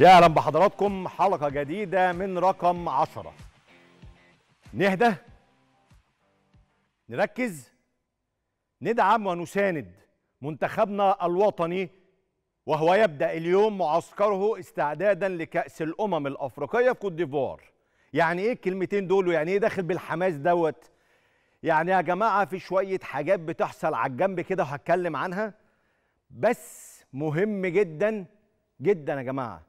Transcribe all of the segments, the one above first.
يا اهلا بحضراتكم حلقه جديده من رقم عشرة نهدى نركز ندعم ونساند منتخبنا الوطني وهو يبدا اليوم معسكره استعدادا لكاس الامم الافريقيه في كوت ديفوار يعني ايه الكلمتين دول ويعني ايه داخل بالحماس دوت يعني يا جماعه في شويه حاجات بتحصل على الجنب كده وهتكلم عنها بس مهم جدا جدا يا جماعه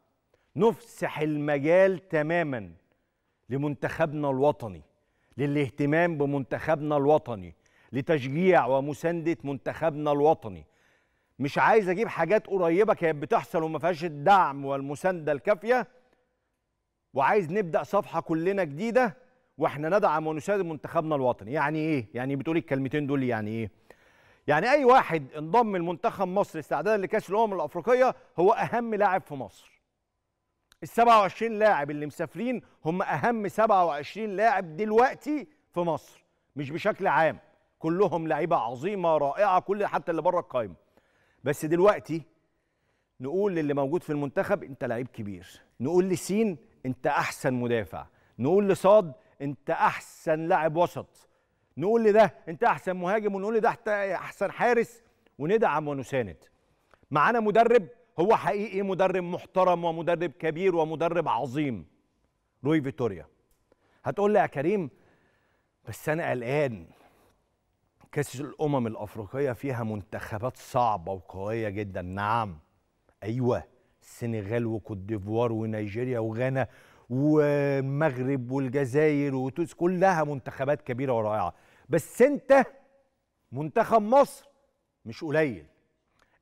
نفسح المجال تماما لمنتخبنا الوطني للاهتمام بمنتخبنا الوطني لتشجيع ومسانده منتخبنا الوطني مش عايز اجيب حاجات قريبه كانت بتحصل وما فيهاش الدعم والمسانده الكافيه وعايز نبدا صفحه كلنا جديده واحنا ندعم ونساند منتخبنا الوطني يعني ايه يعني بتقول الكلمتين دول يعني ايه يعني اي واحد انضم لمنتخب مصر استعدادا لكاس الامم الافريقيه هو اهم لاعب في مصر ال 27 لاعب اللي مسافرين هم اهم 27 لاعب دلوقتي في مصر مش بشكل عام كلهم لعيبه عظيمه رائعه كل حتى اللي بره القايمه بس دلوقتي نقول للي موجود في المنتخب انت لعيب كبير نقول لسين انت احسن مدافع نقول لصاد انت احسن لاعب وسط نقول لده انت احسن مهاجم ونقول لده احسن حارس وندعم ونساند معانا مدرب هو حقيقي مدرب محترم ومدرب كبير ومدرب عظيم روي فيتوريا هتقول لي يا كريم بس انا قلقان كاس الامم الافريقيه فيها منتخبات صعبه وقويه جدا نعم ايوه السنغال وكوت ديفوار ونيجيريا وغانا والمغرب والجزائر وتونس كلها منتخبات كبيره ورائعه بس انت منتخب مصر مش قليل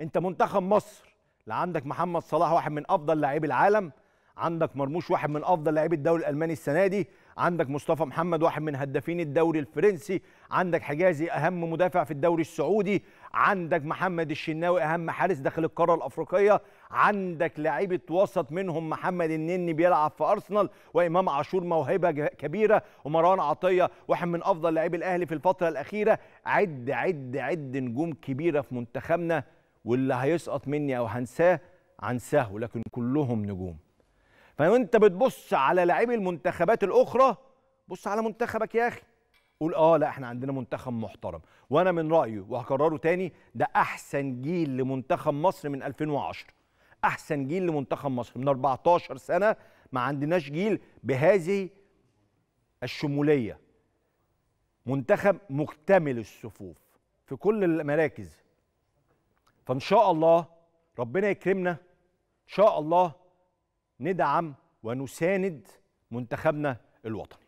انت منتخب مصر لا عندك محمد صلاح واحد من افضل لاعبي العالم عندك مرموش واحد من افضل لاعبي الدوري الالماني السنه دي عندك مصطفى محمد واحد من هدافين الدوري الفرنسي عندك حجازي اهم مدافع في الدوري السعودي عندك محمد الشناوي اهم حارس داخل القاره الافريقيه عندك لعيبه وسط منهم محمد النني بيلعب في ارسنال وامام عاشور موهبه كبيره ومروان عطيه واحد من افضل لاعبي الاهلي في الفتره الاخيره عد عد عد نجوم كبيره في منتخبنا واللي هيسقط مني او هنساه عن سهو لكن كلهم نجوم فانت بتبص على لاعبي المنتخبات الاخرى بص على منتخبك يا اخي قول اه لا احنا عندنا منتخب محترم وانا من رايي وهكرره تاني ده احسن جيل لمنتخب مصر من 2010 احسن جيل لمنتخب مصر من 14 سنه ما عندناش جيل بهذه الشموليه منتخب مكتمل الصفوف في كل المراكز فان شاء الله ربنا يكرمنا ان شاء الله ندعم ونساند منتخبنا الوطني